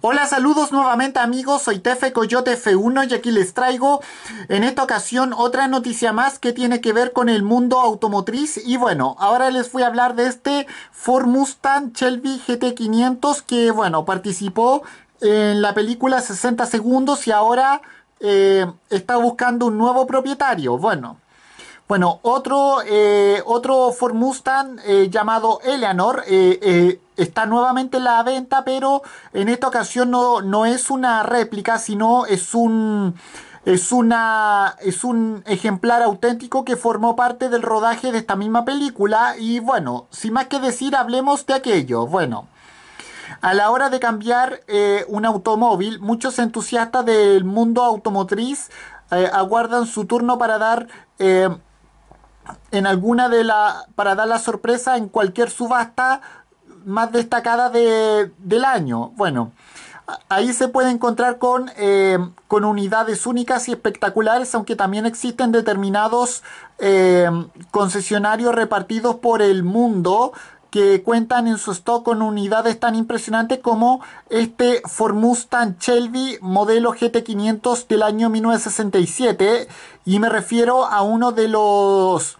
Hola, saludos nuevamente amigos, soy Tefe Coyote F1 y aquí les traigo en esta ocasión otra noticia más que tiene que ver con el mundo automotriz y bueno, ahora les voy a hablar de este Ford Mustang Shelby GT500 que bueno, participó en la película 60 segundos y ahora eh, está buscando un nuevo propietario, bueno... Bueno, otro, eh, otro Ford Mustang eh, llamado Eleanor está nuevamente en la venta, pero en esta ocasión no, no es una réplica, sino es un, es, una, es un ejemplar auténtico que formó parte del rodaje de esta misma película y bueno, sin más que decir, hablemos de aquello. Bueno, a la hora de cambiar eh, un automóvil, muchos entusiastas del mundo automotriz eh, aguardan su turno para dar eh, en alguna de la para dar la sorpresa en cualquier subasta más destacada del año. Bueno, ahí se puede encontrar con, eh, con unidades únicas y espectaculares, aunque también existen determinados eh, concesionarios repartidos por el mundo que cuentan en su stock con unidades tan impresionantes como este Formustan Shelby modelo GT500 del año 1967 y me refiero a uno de los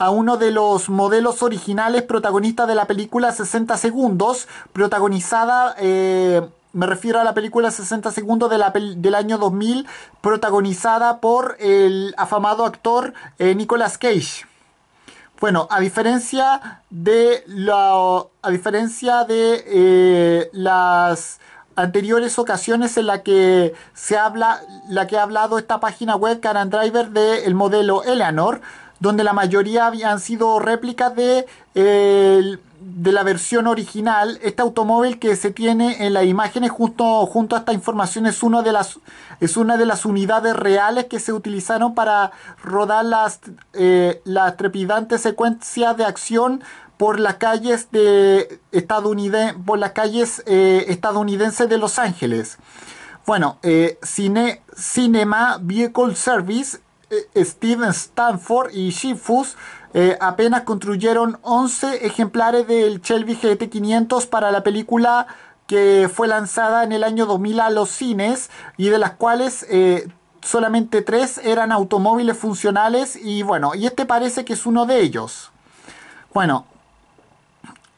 a uno de los modelos originales protagonistas de la película 60 Segundos, protagonizada... Eh, me refiero a la película 60 segundos del año 2000, protagonizada por el afamado actor eh, Nicolas Cage. Bueno, a diferencia de, a diferencia de eh, las anteriores ocasiones en la que se habla, la que ha hablado esta página web Caran Driver del modelo Eleanor, donde la mayoría habían sido réplicas de, de la versión original. Este automóvil que se tiene en las imágenes junto, junto a esta información es, una de las, es una de las unidades reales que se utilizaron para rodar las, eh, las trepidantes secuencias de acción por las calles de estadounidense, por las calles eh, estadounidenses de Los Ángeles. Bueno, eh, Cine, Cinema Vehicle Service eh, Steven Stanford y Shifus eh, apenas construyeron 11 ejemplares del Shelby GT500 para la película que fue lanzada en el año 2000 a los cines y de las cuales eh, solamente 3 eran automóviles funcionales y bueno, y este parece que es uno de ellos. Bueno,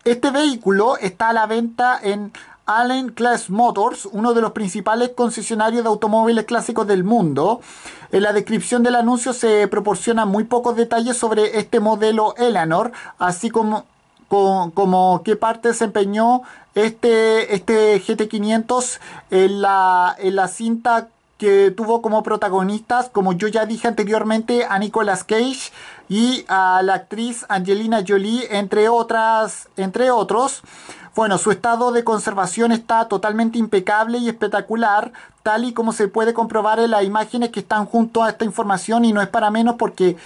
este vehículo está a la venta en Allen Class Motors, uno de los principales concesionarios de automóviles clásicos del mundo. En la descripción del anuncio se proporciona muy pocos detalles sobre este modelo Eleanor, así como, como, qué parte desempeñó este, este GT500 en la, en la cinta que tuvo como protagonistas, como yo ya dije anteriormente, a Nicolas Cage y a la actriz Angelina Jolie, entre, otras, entre otros. Bueno, su estado de conservación está totalmente impecable y espectacular, tal y como se puede comprobar en las imágenes que están junto a esta información y no es para menos porque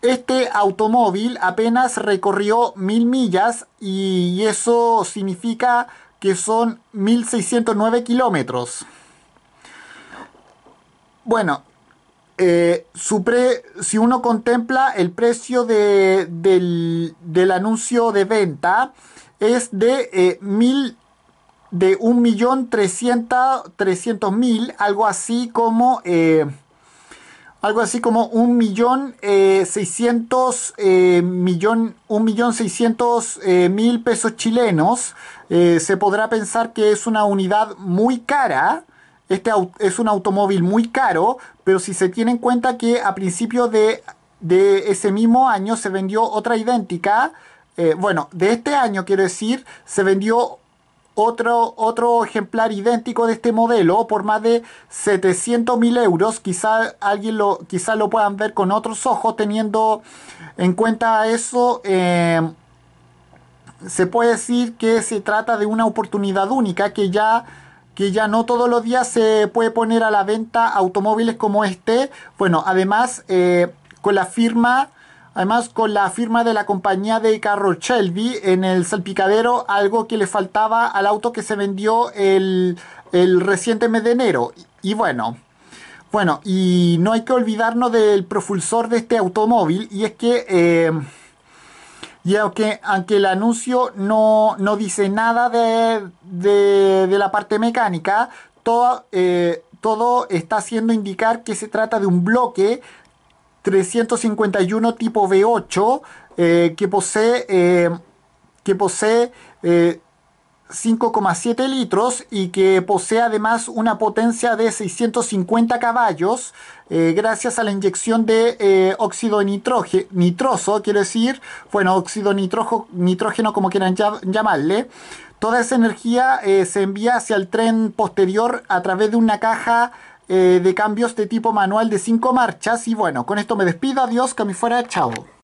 este automóvil apenas recorrió mil millas y eso significa que son 1609 kilómetros. Bueno, eh, si uno contempla el precio del, anuncio de venta es de eh, de 1.300.000, algo así como eh, algo así como 1.600.000 millón, eh, pesos chilenos. se podrá pensar que es una unidad muy cara, este es un automóvil muy caro, pero si se tiene en cuenta que a principio de, ese mismo año se vendió otra idéntica, eh, bueno, de este año quiero decir, se vendió otro, otro ejemplar idéntico de este modelo por más de 700 mil euros. Quizá alguien lo, quizá lo puedan ver con otros ojos, teniendo en cuenta eso. Em, se puede decir que se trata de una oportunidad única que ya que ya no todos los días se puede poner a la venta automóviles como este. Bueno, además eh, con la firma, además con la firma de la compañía de carro Shelby en el salpicadero, algo que le faltaba al auto que se vendió el, el reciente mes de enero. Y, bueno. Bueno, y no hay que olvidarnos del propulsor de este automóvil, y es que eh, y aunque, aunque el anuncio no, dice nada de, la parte mecánica, todo, eh, todo está haciendo indicar que se trata de un bloque 351 tipo V8 eh, que posee, eh, que posee 5,7 litros y que posee además una potencia de 650 caballos eh, gracias a la inyección de eh, óxido nitroso, quiero decir, bueno, óxido nitrógeno como quieran llamarle. Toda esa energía eh, se envía hacia el tren posterior a través de una caja de cambios de tipo manual de 5 marchas y bueno, con esto me despido, adiós, que me fuera, chao.